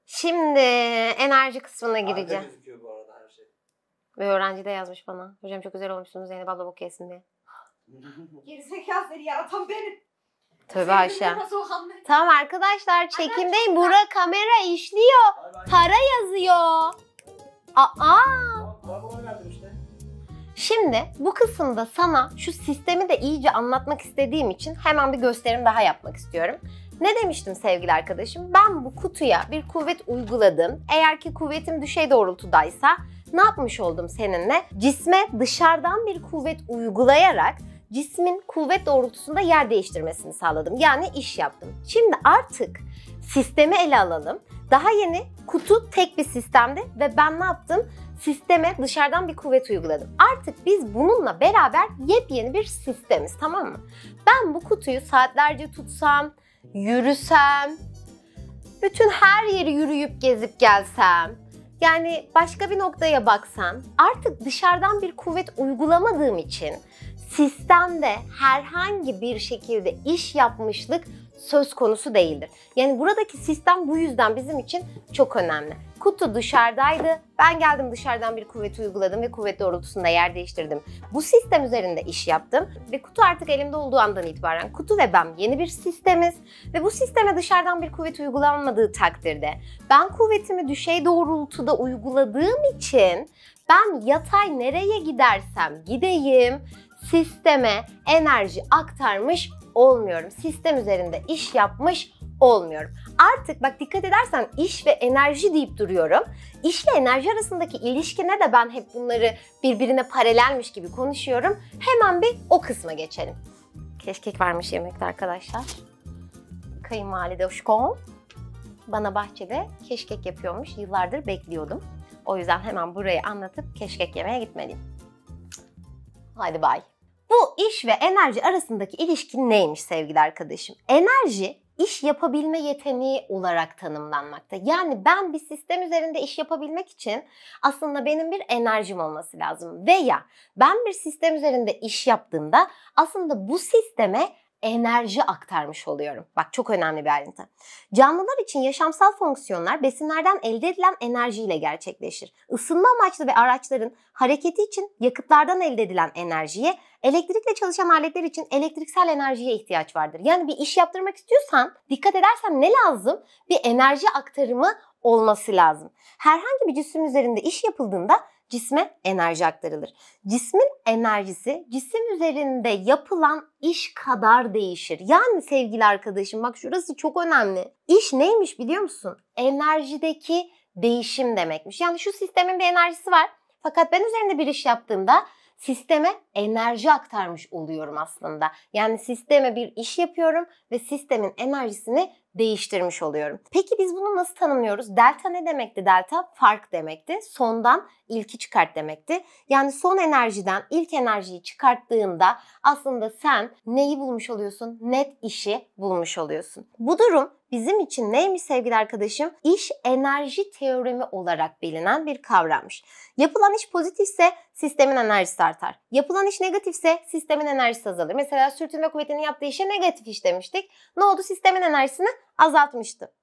Şimdi enerji kısmına gireceğim. Arka gözüküyor bu arada. Ve öğrenci de yazmış bana. Hocam çok güzel olmuşsunuz Zeynep abla bok yesin diye. Gerizekalı seni yaratan benim. Tövbe Ayşe. Tamam arkadaşlar çekimdeyim. Bura kamera işliyor. Para yazıyor. Aa. Şimdi bu kısımda sana şu sistemi de iyice anlatmak istediğim için hemen bir gösterim daha yapmak istiyorum. Ne demiştim sevgili arkadaşım? Ben bu kutuya bir kuvvet uyguladım. Eğer ki kuvvetim düşey doğrultudaysa ne yapmış oldum seninle? Cisme dışarıdan bir kuvvet uygulayarak cismin kuvvet doğrultusunda yer değiştirmesini sağladım. Yani iş yaptım. Şimdi artık sistemi ele alalım. Daha yeni kutu tek bir sistemdi ve ben ne yaptım? Sisteme dışarıdan bir kuvvet uyguladım. Artık biz bununla beraber yepyeni bir sistemiz tamam mı? Ben bu kutuyu saatlerce tutsam, yürüsem, bütün her yeri yürüyüp gezip gelsem, yani başka bir noktaya baksan, artık dışarıdan bir kuvvet uygulamadığım için sistemde herhangi bir şekilde iş yapmışlık söz konusu değildir. Yani buradaki sistem bu yüzden bizim için çok önemli. Kutu dışarıdaydı. Ben geldim dışarıdan bir kuvvet uyguladım ve kuvvet doğrultusunda yer değiştirdim. Bu sistem üzerinde iş yaptım ve kutu artık elimde olduğu andan itibaren kutu ve ben yeni bir sistemiz ve bu sisteme dışarıdan bir kuvvet uygulanmadığı takdirde ben kuvvetimi düşey doğrultuda uyguladığım için ben yatay nereye gidersem gideyim sisteme enerji aktarmış olmuyorum. Sistem üzerinde iş yapmış olmuyorum. Artık bak dikkat edersen iş ve enerji deyip duruyorum. İşle enerji arasındaki ilişkine de ben hep bunları birbirine paralelmiş gibi konuşuyorum. Hemen bir o kısma geçelim. Keşkek varmış yemekte arkadaşlar. Kayınvalide Oşkon bana bahçede keşkek yapıyormuş. Yıllardır bekliyordum. O yüzden hemen burayı anlatıp keşkek yemeye gitmeliyim. Hadi bay. Bu iş ve enerji arasındaki ilişki neymiş sevgili arkadaşım? Enerji iş yapabilme yeteneği olarak tanımlanmakta. Yani ben bir sistem üzerinde iş yapabilmek için aslında benim bir enerjim olması lazım. Veya ben bir sistem üzerinde iş yaptığımda aslında bu sisteme enerji aktarmış oluyorum. Bak çok önemli bir ayrıntı. Canlılar için yaşamsal fonksiyonlar besinlerden elde edilen enerjiyle gerçekleşir. Isınma amaçlı ve araçların hareketi için yakıtlardan elde edilen enerjiye, elektrikle çalışan aletler için elektriksel enerjiye ihtiyaç vardır. Yani bir iş yaptırmak istiyorsan dikkat edersen ne lazım? Bir enerji aktarımı olması lazım. Herhangi bir cisim üzerinde iş yapıldığında cisme enerji aktarılır. Cismin enerjisi cisim üzerinde yapılan iş kadar değişir. Yani sevgili arkadaşım bak şurası çok önemli. İş neymiş biliyor musun? Enerjideki değişim demekmiş. Yani şu sistemin bir enerjisi var. Fakat ben üzerinde bir iş yaptığımda sisteme enerji aktarmış oluyorum aslında. Yani sisteme bir iş yapıyorum ve sistemin enerjisini değiştirmiş oluyorum. Peki biz bunu nasıl tanımlıyoruz? Delta ne demekti? Delta fark demekti. Sondan ilki çıkart demekti. Yani son enerjiden ilk enerjiyi çıkarttığında aslında sen neyi bulmuş oluyorsun? Net işi bulmuş oluyorsun. Bu durum bizim için neymiş sevgili arkadaşım? İş enerji teoremi olarak bilinen bir kavrammış. Yapılan iş pozitifse sistemin enerjisi artar. Yapılan olan iş negatifse sistemin enerjisi azalır. Mesela sürtünme kuvvetinin yaptığı işe negatif iş demiştik. Ne oldu? Sistemin enerjisini azaltmıştı.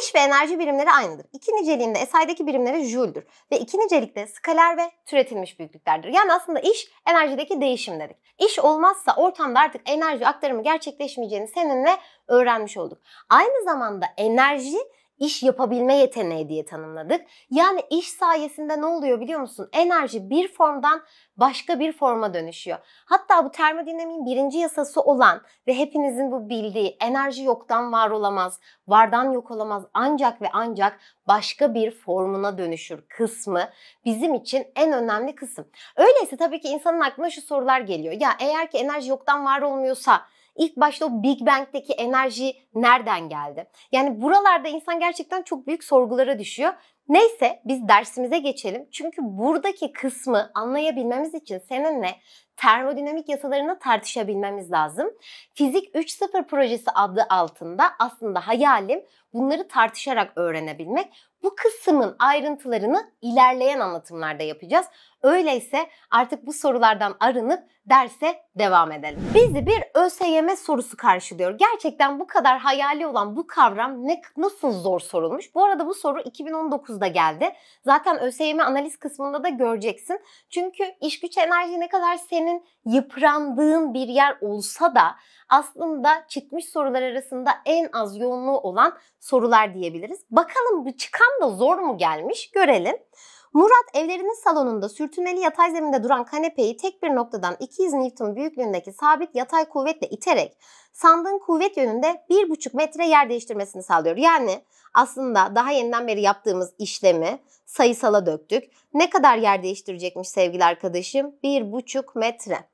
İş ve enerji birimleri aynıdır. İki niceliğinde SI'deki birimleri jüldür ve iki nicelikte skaler ve türetilmiş büyüklüklerdir. Yani aslında iş enerjideki değişim dedik. İş olmazsa ortamda artık enerji aktarımı gerçekleşmeyeceğini seninle öğrenmiş olduk. Aynı zamanda enerji iş yapabilme yeteneği diye tanımladık. Yani iş sayesinde ne oluyor biliyor musun? Enerji bir formdan başka bir forma dönüşüyor. Hatta bu termodinamiğin birinci yasası olan ve hepinizin bu bildiği enerji yoktan var olamaz, vardan yok olamaz ancak ve ancak başka bir formuna dönüşür kısmı bizim için en önemli kısım. Öyleyse tabii ki insanın aklına şu sorular geliyor. Ya eğer ki enerji yoktan var olmuyorsa İlk başta o Big Bang'deki enerji nereden geldi? Yani buralarda insan gerçekten çok büyük sorgulara düşüyor. Neyse biz dersimize geçelim. Çünkü buradaki kısmı anlayabilmemiz için seninle termodinamik yasalarını tartışabilmemiz lazım. Fizik 3.0 projesi adlı altında aslında hayalim bunları tartışarak öğrenebilmek. Bu kısmın ayrıntılarını ilerleyen anlatımlarda yapacağız. Öyleyse artık bu sorulardan arınıp derse devam edelim. Bizi bir ÖSYM sorusu karşılıyor. Gerçekten bu kadar hayali olan bu kavram ne nasıl zor sorulmuş? Bu arada bu soru 2019'da geldi. Zaten ÖSYM analiz kısmında da göreceksin. Çünkü iş güç enerji ne kadar senin yıprandığın bir yer olsa da aslında çıkmış sorular arasında en az yoğunluğu olan sorular diyebiliriz. Bakalım bu çıkan da zor mu gelmiş görelim. Murat evlerinin salonunda sürtünmeli yatay zeminde duran kanepeyi tek bir noktadan 200 Newton büyüklüğündeki sabit yatay kuvvetle iterek sandığın kuvvet yönünde 1,5 metre yer değiştirmesini sağlıyor. Yani aslında daha yeniden beri yaptığımız işlemi sayısala döktük. Ne kadar yer değiştirecekmiş sevgili arkadaşım? 1,5 metre.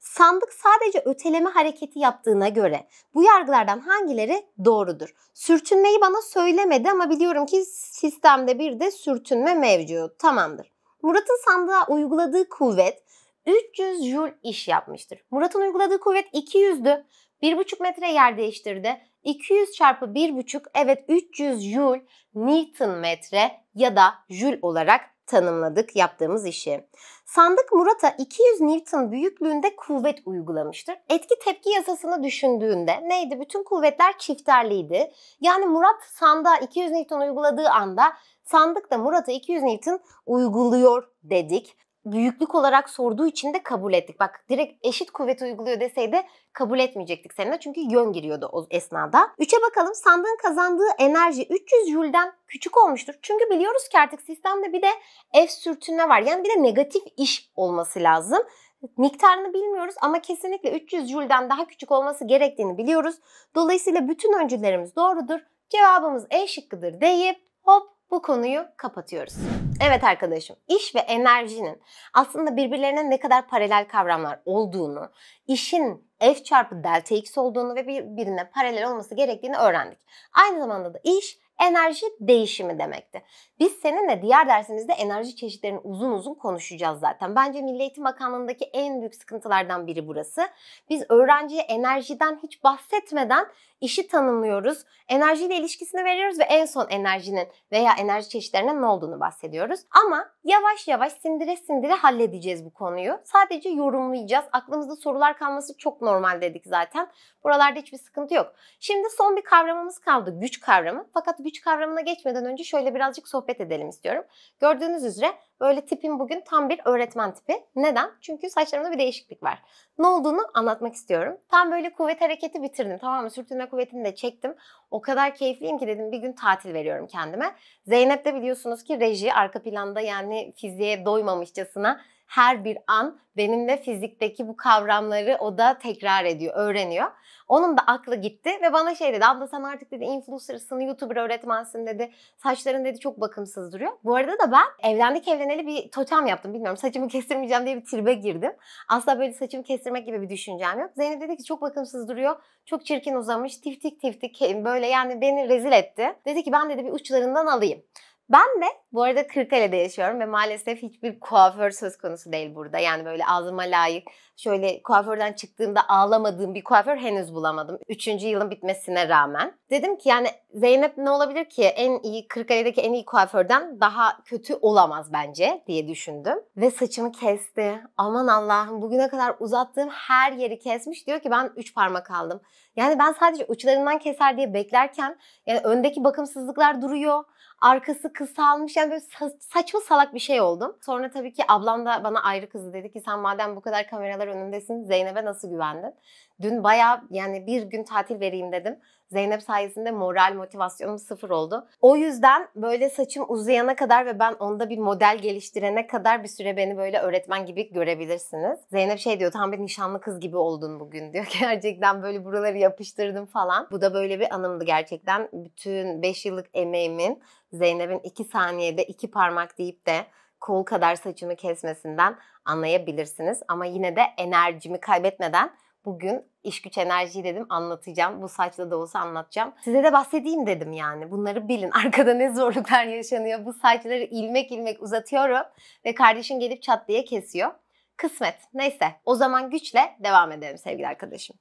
Sandık sadece öteleme hareketi yaptığına göre bu yargılardan hangileri doğrudur? Sürtünmeyi bana söylemedi ama biliyorum ki sistemde bir de sürtünme mevcut. Tamamdır. Murat'ın sandığa uyguladığı kuvvet 300 jül iş yapmıştır. Murat'ın uyguladığı kuvvet 200'dü. 1,5 metre yer değiştirdi. 200 çarpı 1,5 evet 300 jül Newton metre ya da jül olarak tanımladık yaptığımız işi. Sandık Murat'a 200 Newton büyüklüğünde kuvvet uygulamıştır. Etki tepki yasasını düşündüğünde neydi? Bütün kuvvetler çifterliydi. Yani Murat sandığa 200 Newton uyguladığı anda sandık da Murat'a 200 Newton uyguluyor dedik büyüklük olarak sorduğu için de kabul ettik. Bak direkt eşit kuvvet uyguluyor deseydi kabul etmeyecektik seninle çünkü yön giriyordu o esnada. Üçe bakalım sandığın kazandığı enerji 300 Joule'den küçük olmuştur. Çünkü biliyoruz ki artık sistemde bir de F sürtünme var. Yani bir de negatif iş olması lazım. Miktarını bilmiyoruz ama kesinlikle 300 Joule'den daha küçük olması gerektiğini biliyoruz. Dolayısıyla bütün öncülerimiz doğrudur. Cevabımız E şıkkıdır deyip hop bu konuyu kapatıyoruz. Evet arkadaşım, iş ve enerjinin aslında birbirlerine ne kadar paralel kavramlar olduğunu, işin F çarpı delta X olduğunu ve birbirine paralel olması gerektiğini öğrendik. Aynı zamanda da iş enerji değişimi demekti. Biz seninle diğer dersimizde enerji çeşitlerini uzun uzun konuşacağız zaten. Bence Milli Eğitim Bakanlığı'ndaki en büyük sıkıntılardan biri burası. Biz öğrenciye enerjiden hiç bahsetmeden işi tanımlıyoruz. Enerjiyle ilişkisini veriyoruz ve en son enerjinin veya enerji çeşitlerinin ne olduğunu bahsediyoruz. Ama yavaş yavaş sindire sindire halledeceğiz bu konuyu. Sadece yorumlayacağız. Aklımızda sorular kalması çok normal dedik zaten. Buralarda hiçbir sıkıntı yok. Şimdi son bir kavramımız kaldı. Güç kavramı. Fakat güç kavramına geçmeden önce şöyle birazcık sohbet sohbet edelim istiyorum. Gördüğünüz üzere Böyle tipim bugün tam bir öğretmen tipi. Neden? Çünkü saçlarımda bir değişiklik var. Ne olduğunu anlatmak istiyorum. Tam böyle kuvvet hareketi bitirdim. Tamam mı? Sürtünme kuvvetini de çektim. O kadar keyifliyim ki dedim bir gün tatil veriyorum kendime. Zeynep de biliyorsunuz ki reji arka planda yani fiziğe doymamışçasına her bir an benimle fizikteki bu kavramları o da tekrar ediyor, öğreniyor. Onun da aklı gitti ve bana şey dedi, abla sen artık dedi influencer'sın, youtuber öğretmensin dedi. Saçların dedi çok bakımsız duruyor. Bu arada da ben evlendik evlendik seneli bir totem yaptım. Bilmiyorum saçımı kestirmeyeceğim diye bir tribe girdim. Asla böyle saçımı kestirmek gibi bir düşüncem yok. Zeynep dedi ki çok bakımsız duruyor. Çok çirkin uzamış. Tiftik tiftik böyle yani beni rezil etti. Dedi ki ben dedi bir uçlarından alayım. Ben de bu arada Kırıkkale'de yaşıyorum ve maalesef hiçbir kuaför söz konusu değil burada. Yani böyle ağzıma layık şöyle kuaförden çıktığımda ağlamadığım bir kuaför henüz bulamadım. Üçüncü yılın bitmesine rağmen. Dedim ki yani Zeynep ne olabilir ki? En iyi Kırıkkale'deki en iyi kuaförden daha kötü olamaz bence diye düşündüm. Ve saçımı kesti. Aman Allah'ım bugüne kadar uzattığım her yeri kesmiş. Diyor ki ben üç parmak aldım. Yani ben sadece uçlarından keser diye beklerken yani öndeki bakımsızlıklar duruyor arkası kısalmış yani böyle sa- saçma salak bir şey oldum. Sonra tabii ki ablam da bana ayrı kızı dedi ki sen madem bu kadar kameralar önündesin Zeynep'e nasıl güvendin? Dün baya yani bir gün tatil vereyim dedim. Zeynep sayesinde moral motivasyonum sıfır oldu. O yüzden böyle saçım uzayana kadar ve ben onda bir model geliştirene kadar bir süre beni böyle öğretmen gibi görebilirsiniz. Zeynep şey diyor tam bir nişanlı kız gibi oldun bugün diyor. Gerçekten böyle buraları yapıştırdım falan. Bu da böyle bir anımdı gerçekten. Bütün 5 yıllık emeğimin Zeynep'in 2 saniyede 2 parmak deyip de kol kadar saçımı kesmesinden anlayabilirsiniz. Ama yine de enerjimi kaybetmeden bugün iş güç enerji dedim anlatacağım. Bu saçla da olsa anlatacağım. Size de bahsedeyim dedim yani. Bunları bilin. Arkada ne zorluklar yaşanıyor. Bu saçları ilmek ilmek uzatıyorum ve kardeşin gelip çat diye kesiyor. Kısmet. Neyse o zaman güçle devam edelim sevgili arkadaşım.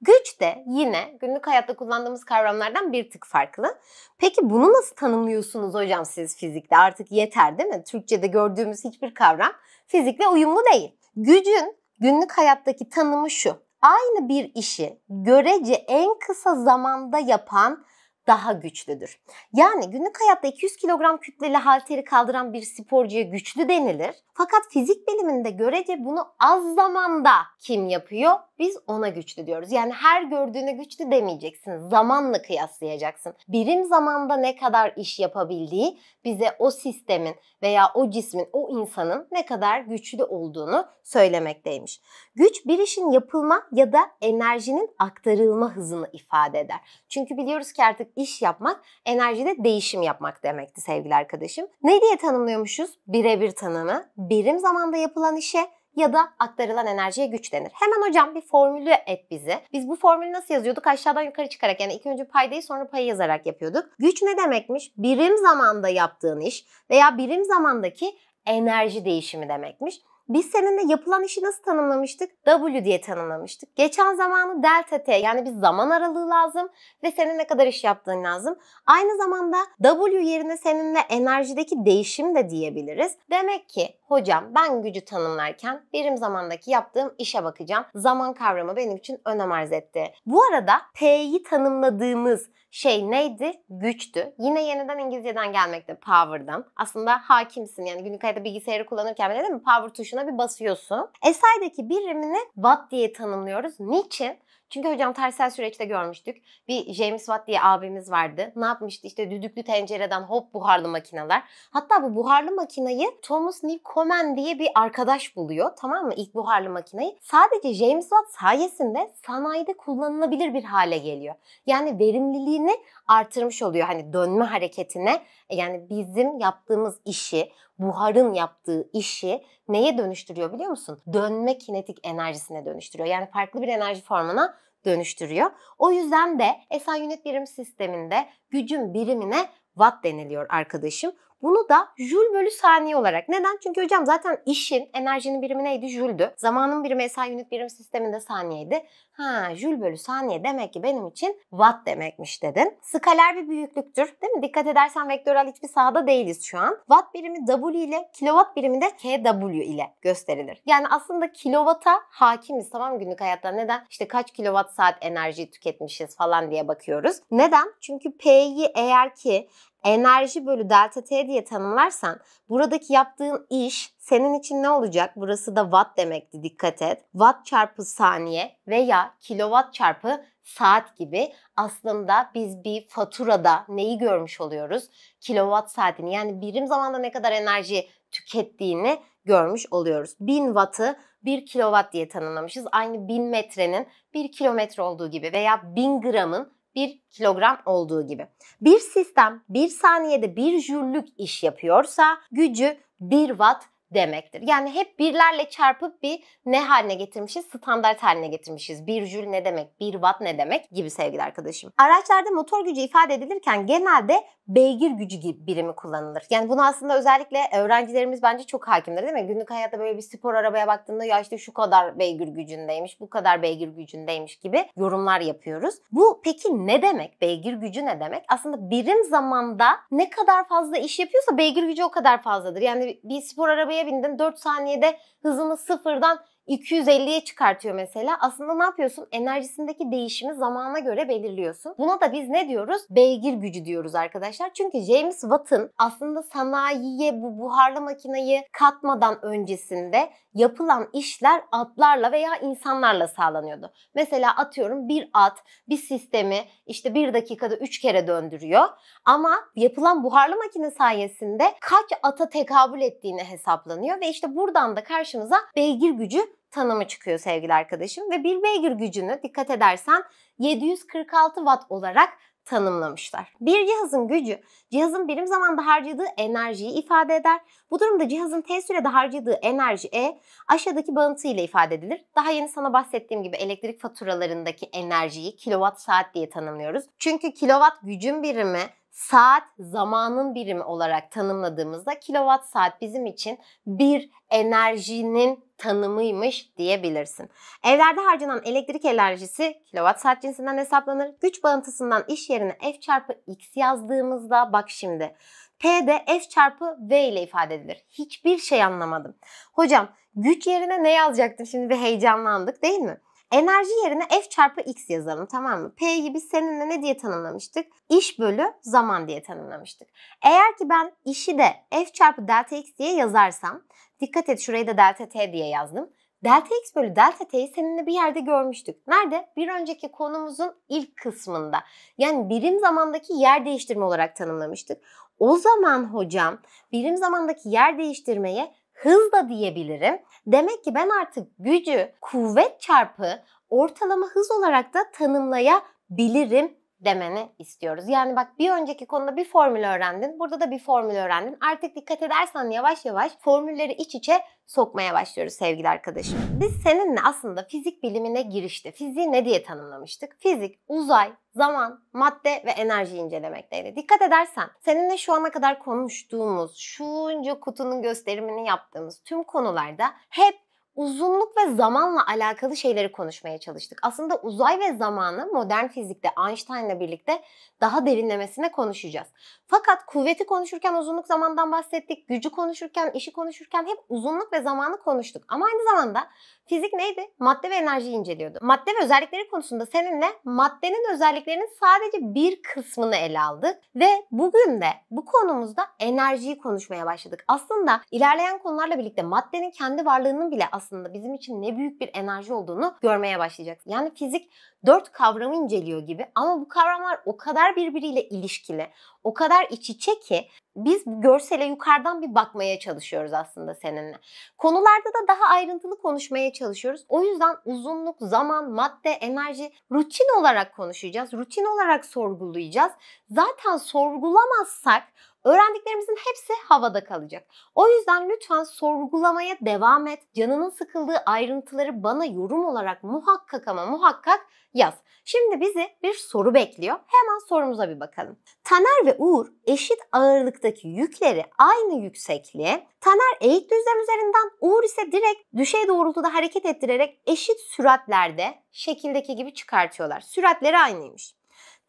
Güç de yine günlük hayatta kullandığımız kavramlardan bir tık farklı. Peki bunu nasıl tanımlıyorsunuz hocam siz fizikte? Artık yeter değil mi? Türkçe'de gördüğümüz hiçbir kavram fizikle uyumlu değil. Gücün günlük hayattaki tanımı şu aynı bir işi görece en kısa zamanda yapan daha güçlüdür. Yani günlük hayatta 200 kilogram kütleli halteri kaldıran bir sporcuya güçlü denilir. Fakat fizik biliminde görece bunu az zamanda kim yapıyor? Biz ona güçlü diyoruz. Yani her gördüğüne güçlü demeyeceksin. Zamanla kıyaslayacaksın. Birim zamanda ne kadar iş yapabildiği bize o sistemin veya o cismin, o insanın ne kadar güçlü olduğunu söylemekteymiş. Güç bir işin yapılma ya da enerjinin aktarılma hızını ifade eder. Çünkü biliyoruz ki artık iş yapmak enerjide değişim yapmak demekti sevgili arkadaşım. Ne diye tanımlıyormuşuz? Birebir tanımı, birim zamanda yapılan işe ya da aktarılan enerjiye güç denir. Hemen hocam bir formülü et bizi. Biz bu formülü nasıl yazıyorduk? Aşağıdan yukarı çıkarak yani ilk önce paydayı sonra payı yazarak yapıyorduk. Güç ne demekmiş? Birim zamanda yaptığın iş veya birim zamandaki enerji değişimi demekmiş. Biz seninle yapılan işi nasıl tanımlamıştık? W diye tanımlamıştık. Geçen zamanı delta t yani bir zaman aralığı lazım ve senin ne kadar iş yaptığın lazım. Aynı zamanda W yerine seninle enerjideki değişim de diyebiliriz. Demek ki Hocam ben gücü tanımlarken birim zamandaki yaptığım işe bakacağım. Zaman kavramı benim için önem arz etti. Bu arada P'yi tanımladığımız şey neydi? Güçtü. Yine yeniden İngilizceden gelmekte power'dan. Aslında hakimsin yani günlük hayatta bilgisayarı kullanırken bile değil mi? Power tuşuna bir basıyorsun. SI'deki birimini 'watt' diye tanımlıyoruz. Niçin? Çünkü hocam tarihsel süreçte görmüştük. Bir James Watt diye abimiz vardı. Ne yapmıştı? İşte düdüklü tencereden hop buharlı makineler. Hatta bu buharlı makineyi Thomas Newcomen diye bir arkadaş buluyor. Tamam mı? İlk buharlı makineyi. Sadece James Watt sayesinde sanayide kullanılabilir bir hale geliyor. Yani verimliliğini artırmış oluyor. Hani dönme hareketine e, yani bizim yaptığımız işi buharın yaptığı işi neye dönüştürüyor biliyor musun? Dönme kinetik enerjisine dönüştürüyor. Yani farklı bir enerji formuna dönüştürüyor. O yüzden de esen unit birim sisteminde gücün birimine watt deniliyor arkadaşım. Bunu da jül bölü saniye olarak. Neden? Çünkü hocam zaten işin enerjinin birimi neydi? Jüldü. Zamanın birimi SI unit birim sisteminde saniyeydi. Ha jül bölü saniye demek ki benim için watt demekmiş dedin. Skaler bir büyüklüktür. Değil mi? Dikkat edersen vektörel hiçbir sahada değiliz şu an. Watt birimi W ile kilowatt birimi de KW ile gösterilir. Yani aslında kilowata hakimiz tamam günlük hayatta. Neden? İşte kaç kilowatt saat enerji tüketmişiz falan diye bakıyoruz. Neden? Çünkü P'yi eğer ki enerji bölü delta t diye tanımlarsan buradaki yaptığın iş senin için ne olacak? Burası da watt demekti dikkat et. Watt çarpı saniye veya kilowatt çarpı saat gibi aslında biz bir faturada neyi görmüş oluyoruz? Kilowatt saatini yani birim zamanda ne kadar enerji tükettiğini görmüş oluyoruz. 1000 wattı 1 kilowatt diye tanımlamışız. Aynı 1000 metrenin 1 kilometre olduğu gibi veya 1000 gramın 1 kilogram olduğu gibi. Bir sistem 1 saniyede 1 jüllük iş yapıyorsa gücü 1 watt demektir. Yani hep birlerle çarpıp bir ne haline getirmişiz? Standart haline getirmişiz. Bir jül ne demek? Bir watt ne demek? Gibi sevgili arkadaşım. Araçlarda motor gücü ifade edilirken genelde beygir gücü gibi birimi kullanılır. Yani bunu aslında özellikle öğrencilerimiz bence çok hakimdir değil mi? Günlük hayatta böyle bir spor arabaya baktığında ya işte şu kadar beygir gücündeymiş, bu kadar beygir gücündeymiş gibi yorumlar yapıyoruz. Bu peki ne demek? Beygir gücü ne demek? Aslında birim zamanda ne kadar fazla iş yapıyorsa beygir gücü o kadar fazladır. Yani bir spor arabaya arabaya bindin 4 saniyede hızını sıfırdan 250'ye çıkartıyor mesela. Aslında ne yapıyorsun? Enerjisindeki değişimi zamana göre belirliyorsun. Buna da biz ne diyoruz? Beygir gücü diyoruz arkadaşlar. Çünkü James Watt'ın aslında sanayiye bu buharlı makineyi katmadan öncesinde yapılan işler atlarla veya insanlarla sağlanıyordu. Mesela atıyorum bir at bir sistemi işte bir dakikada üç kere döndürüyor. Ama yapılan buharlı makine sayesinde kaç ata tekabül ettiğini hesaplanıyor ve işte buradan da karşımıza beygir gücü tanımı çıkıyor sevgili arkadaşım. Ve bir beygir gücünü dikkat edersen 746 watt olarak tanımlamışlar. Bir cihazın gücü cihazın birim zamanda harcadığı enerjiyi ifade eder. Bu durumda cihazın t sürede harcadığı enerji E aşağıdaki bağıntı ile ifade edilir. Daha yeni sana bahsettiğim gibi elektrik faturalarındaki enerjiyi kilowatt saat diye tanımlıyoruz. Çünkü kilowatt gücün birimi saat zamanın birimi olarak tanımladığımızda kilowatt saat bizim için bir enerjinin tanımıymış diyebilirsin. Evlerde harcanan elektrik enerjisi kilowatt saat cinsinden hesaplanır. Güç bağıntısından iş yerine F çarpı X yazdığımızda bak şimdi P de F çarpı V ile ifade edilir. Hiçbir şey anlamadım. Hocam güç yerine ne yazacaktım şimdi bir heyecanlandık değil mi? Enerji yerine F çarpı X yazalım tamam mı? P'yi biz seninle ne diye tanımlamıştık? İş bölü zaman diye tanımlamıştık. Eğer ki ben işi de F çarpı delta X diye yazarsam, dikkat et şurayı da delta T diye yazdım. Delta x bölü delta t'yi seninle bir yerde görmüştük. Nerede? Bir önceki konumuzun ilk kısmında. Yani birim zamandaki yer değiştirme olarak tanımlamıştık. O zaman hocam birim zamandaki yer değiştirmeye hız da diyebilirim. Demek ki ben artık gücü kuvvet çarpı ortalama hız olarak da tanımlayabilirim demeni istiyoruz. Yani bak bir önceki konuda bir formül öğrendin. Burada da bir formül öğrendin. Artık dikkat edersen yavaş yavaş formülleri iç içe sokmaya başlıyoruz sevgili arkadaşım. Biz seninle aslında fizik bilimine girişti. Fiziği ne diye tanımlamıştık? Fizik, uzay, zaman, madde ve enerji incelemekteydi. Dikkat edersen seninle şu ana kadar konuştuğumuz, şunca kutunun gösterimini yaptığımız tüm konularda hep uzunluk ve zamanla alakalı şeyleri konuşmaya çalıştık. Aslında uzay ve zamanı modern fizikte Einstein'la birlikte daha derinlemesine konuşacağız. Fakat kuvveti konuşurken uzunluk zamandan bahsettik, gücü konuşurken, işi konuşurken hep uzunluk ve zamanı konuştuk. Ama aynı zamanda fizik neydi? Madde ve enerjiyi inceliyordu. Madde ve özellikleri konusunda seninle maddenin özelliklerinin sadece bir kısmını ele aldık ve bugün de bu konumuzda enerjiyi konuşmaya başladık. Aslında ilerleyen konularla birlikte maddenin kendi varlığının bile aslında bizim için ne büyük bir enerji olduğunu görmeye başlayacaksın. Yani fizik dört kavramı inceliyor gibi ama bu kavramlar o kadar birbiriyle ilişkili, o kadar iç içe ki biz görsele yukarıdan bir bakmaya çalışıyoruz aslında seninle. Konularda da daha ayrıntılı konuşmaya çalışıyoruz. O yüzden uzunluk, zaman, madde, enerji rutin olarak konuşacağız. Rutin olarak sorgulayacağız. Zaten sorgulamazsak Öğrendiklerimizin hepsi havada kalacak. O yüzden lütfen sorgulamaya devam et. Canının sıkıldığı ayrıntıları bana yorum olarak muhakkak ama muhakkak yaz. Şimdi bizi bir soru bekliyor. Hemen sorumuza bir bakalım. Taner ve Uğur eşit ağırlıktaki yükleri aynı yüksekliğe, Taner eğik düzlem üzerinden, Uğur ise direkt düşey doğrultuda hareket ettirerek eşit süratlerde şekildeki gibi çıkartıyorlar. Süratleri aynıymış.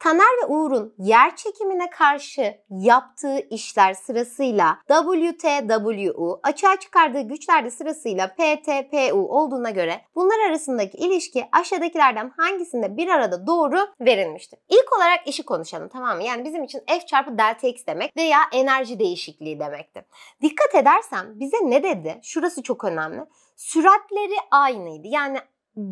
Taner ve Uğur'un yer çekimine karşı yaptığı işler sırasıyla WTWU açığa çıkardığı güçlerde de sırasıyla PTPU olduğuna göre bunlar arasındaki ilişki aşağıdakilerden hangisinde bir arada doğru verilmiştir? İlk olarak işi konuşalım tamam mı? Yani bizim için F çarpı delta x demek veya enerji değişikliği demekti. Dikkat edersen bize ne dedi? Şurası çok önemli. Süratleri aynıydı. Yani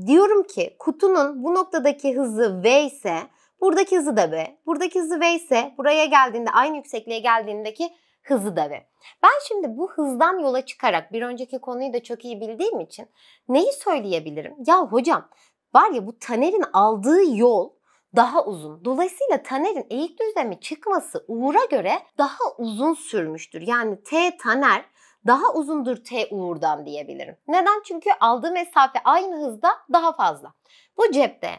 diyorum ki kutunun bu noktadaki hızı v ise Buradaki hızı da v. Buradaki hızı v ise buraya geldiğinde aynı yüksekliğe geldiğindeki hızı da v. Ben şimdi bu hızdan yola çıkarak bir önceki konuyu da çok iyi bildiğim için neyi söyleyebilirim? Ya hocam var ya bu Taner'in aldığı yol daha uzun. Dolayısıyla Taner'in eğik düzlemi çıkması Uğur'a göre daha uzun sürmüştür. Yani T Taner daha uzundur T Uğur'dan diyebilirim. Neden? Çünkü aldığı mesafe aynı hızda daha fazla. Bu cepte.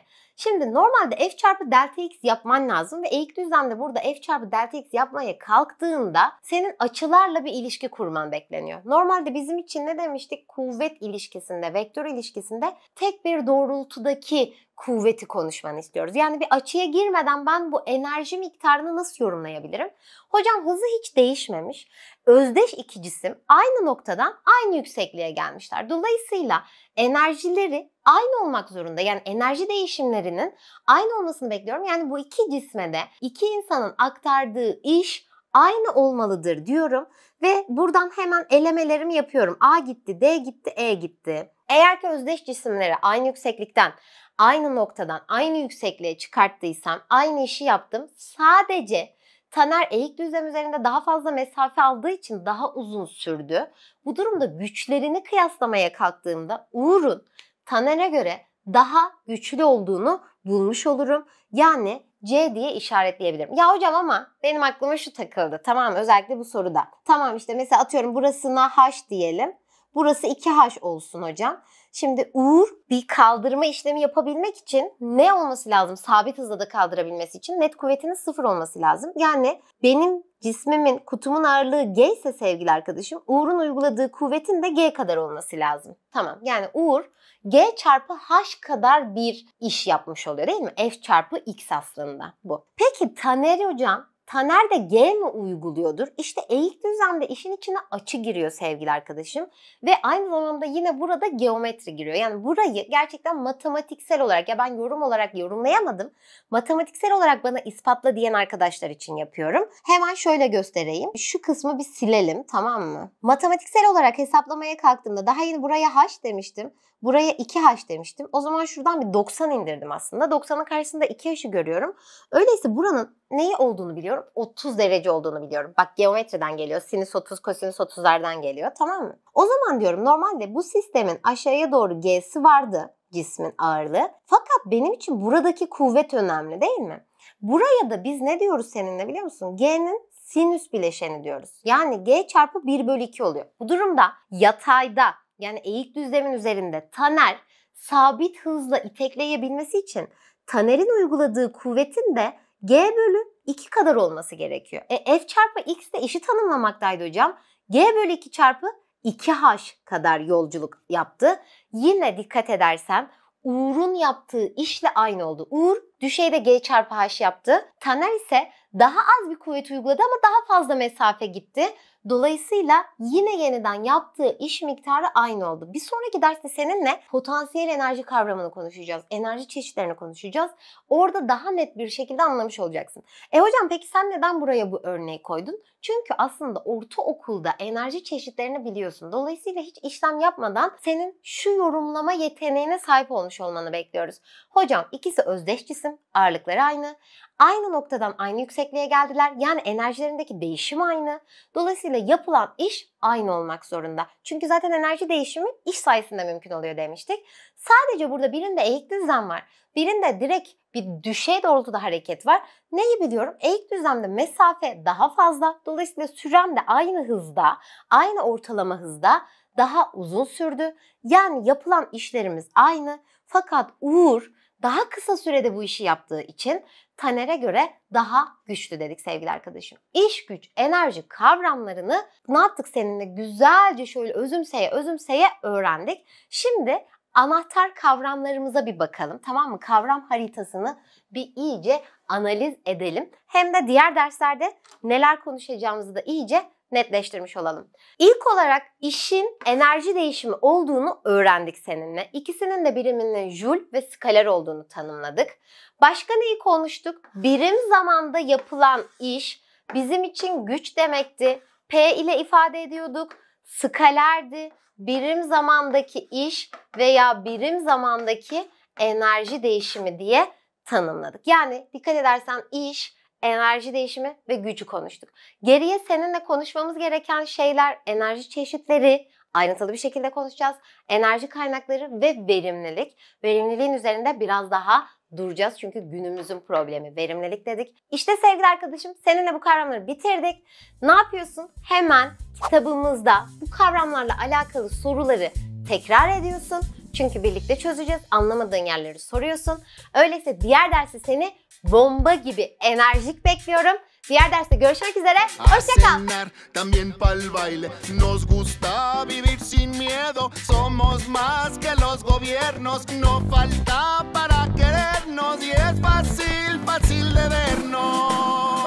Şimdi normalde f çarpı delta x yapman lazım ve eğik düzlemde burada f çarpı delta x yapmaya kalktığında senin açılarla bir ilişki kurman bekleniyor. Normalde bizim için ne demiştik? Kuvvet ilişkisinde, vektör ilişkisinde tek bir doğrultudaki kuvveti konuşmanı istiyoruz. Yani bir açıya girmeden ben bu enerji miktarını nasıl yorumlayabilirim? Hocam hızı hiç değişmemiş. Özdeş iki cisim aynı noktadan aynı yüksekliğe gelmişler. Dolayısıyla enerjileri aynı olmak zorunda. Yani enerji değişimleri değerinin aynı olmasını bekliyorum. Yani bu iki cisme de iki insanın aktardığı iş aynı olmalıdır diyorum ve buradan hemen elemelerimi yapıyorum. A gitti, D gitti, E gitti. Eğer ki özdeş cisimleri aynı yükseklikten, aynı noktadan, aynı yüksekliğe çıkarttıysam aynı işi yaptım. Sadece Taner eğik düzlem üzerinde daha fazla mesafe aldığı için daha uzun sürdü. Bu durumda güçlerini kıyaslamaya kalktığımda Uğur'un Taner'e göre daha güçlü olduğunu bulmuş olurum. Yani C diye işaretleyebilirim. Ya hocam ama benim aklıma şu takıldı. Tamam özellikle bu soruda. Tamam işte mesela atıyorum burasına H diyelim. Burası 2H olsun hocam. Şimdi Uğur bir kaldırma işlemi yapabilmek için ne olması lazım? Sabit hızla da kaldırabilmesi için net kuvvetinin sıfır olması lazım. Yani benim cismimin, kutumun ağırlığı G ise sevgili arkadaşım Uğur'un uyguladığı kuvvetin de G kadar olması lazım. Tamam yani Uğur G çarpı H kadar bir iş yapmış oluyor değil mi? F çarpı X aslında bu. Peki Taner hocam Taner de G mi uyguluyordur? İşte eğik düzende işin içine açı giriyor sevgili arkadaşım. Ve aynı zamanda yine burada geometri giriyor. Yani burayı gerçekten matematiksel olarak ya ben yorum olarak yorumlayamadım. Matematiksel olarak bana ispatla diyen arkadaşlar için yapıyorum. Hemen şöyle göstereyim. Şu kısmı bir silelim tamam mı? Matematiksel olarak hesaplamaya kalktığımda daha yeni buraya h demiştim. Buraya 2H demiştim. O zaman şuradan bir 90 indirdim aslında. 90'ın karşısında 2H'ı görüyorum. Öyleyse buranın neyi olduğunu biliyorum? 30 derece olduğunu biliyorum. Bak geometriden geliyor. Sinüs 30, kosinüs 30'lardan geliyor. Tamam mı? O zaman diyorum normalde bu sistemin aşağıya doğru G'si vardı cismin ağırlığı. Fakat benim için buradaki kuvvet önemli değil mi? Buraya da biz ne diyoruz seninle biliyor musun? G'nin sinüs bileşeni diyoruz. Yani G çarpı 1 bölü 2 oluyor. Bu durumda yatayda yani eğik düzlemin üzerinde taner sabit hızla itekleyebilmesi için tanerin uyguladığı kuvvetin de g bölü 2 kadar olması gerekiyor. E, f çarpı x de işi tanımlamaktaydı hocam. g bölü 2 çarpı 2h kadar yolculuk yaptı. Yine dikkat edersen Uğur'un yaptığı işle aynı oldu. Uğur düşeyde G çarpı H yaptı. Taner ise daha az bir kuvvet uyguladı ama daha fazla mesafe gitti. Dolayısıyla yine yeniden yaptığı iş miktarı aynı oldu. Bir sonraki derste seninle potansiyel enerji kavramını konuşacağız. Enerji çeşitlerini konuşacağız. Orada daha net bir şekilde anlamış olacaksın. E hocam peki sen neden buraya bu örneği koydun? Çünkü aslında ortaokulda enerji çeşitlerini biliyorsun. Dolayısıyla hiç işlem yapmadan senin şu yorumlama yeteneğine sahip olmuş olmanı bekliyoruz. Hocam ikisi özdeş cisim, ağırlıkları aynı. Aynı noktadan aynı yüksekliğe geldiler. Yani enerjilerindeki değişim aynı. Dolayısıyla yapılan iş aynı olmak zorunda. Çünkü zaten enerji değişimi iş sayesinde mümkün oluyor demiştik. Sadece burada birinde eğik düzlem var. Birinde direkt bir düşey doğrultuda hareket var. Neyi biliyorum? Eğik düzlemde mesafe daha fazla. Dolayısıyla sürem de aynı hızda, aynı ortalama hızda daha uzun sürdü. Yani yapılan işlerimiz aynı. Fakat Uğur daha kısa sürede bu işi yaptığı için Taner'e göre daha güçlü dedik sevgili arkadaşım. İş güç, enerji kavramlarını ne yaptık seninle güzelce şöyle özümseye özümseye öğrendik. Şimdi anahtar kavramlarımıza bir bakalım tamam mı? Kavram haritasını bir iyice analiz edelim. Hem de diğer derslerde neler konuşacağımızı da iyice netleştirmiş olalım. İlk olarak işin enerji değişimi olduğunu öğrendik seninle. İkisinin de biriminin jül ve skaler olduğunu tanımladık. Başka neyi konuştuk? Birim zamanda yapılan iş bizim için güç demekti. P ile ifade ediyorduk. Skalerdi. Birim zamandaki iş veya birim zamandaki enerji değişimi diye tanımladık. Yani dikkat edersen iş enerji değişimi ve gücü konuştuk. Geriye seninle konuşmamız gereken şeyler enerji çeşitleri, ayrıntılı bir şekilde konuşacağız. Enerji kaynakları ve verimlilik. Verimliliğin üzerinde biraz daha duracağız çünkü günümüzün problemi verimlilik dedik. İşte sevgili arkadaşım seninle bu kavramları bitirdik. Ne yapıyorsun? Hemen kitabımızda bu kavramlarla alakalı soruları tekrar ediyorsun. Çünkü birlikte çözeceğiz. Anlamadığın yerleri soruyorsun. Öyleyse diğer dersi seni bomba gibi enerjik bekliyorum. Diğer derste görüşmek üzere. Hoşçakal. Nos gusta vivir sin miedo. Somos más que los gobiernos. No falta para querernos. Y es fácil, fácil de vernos.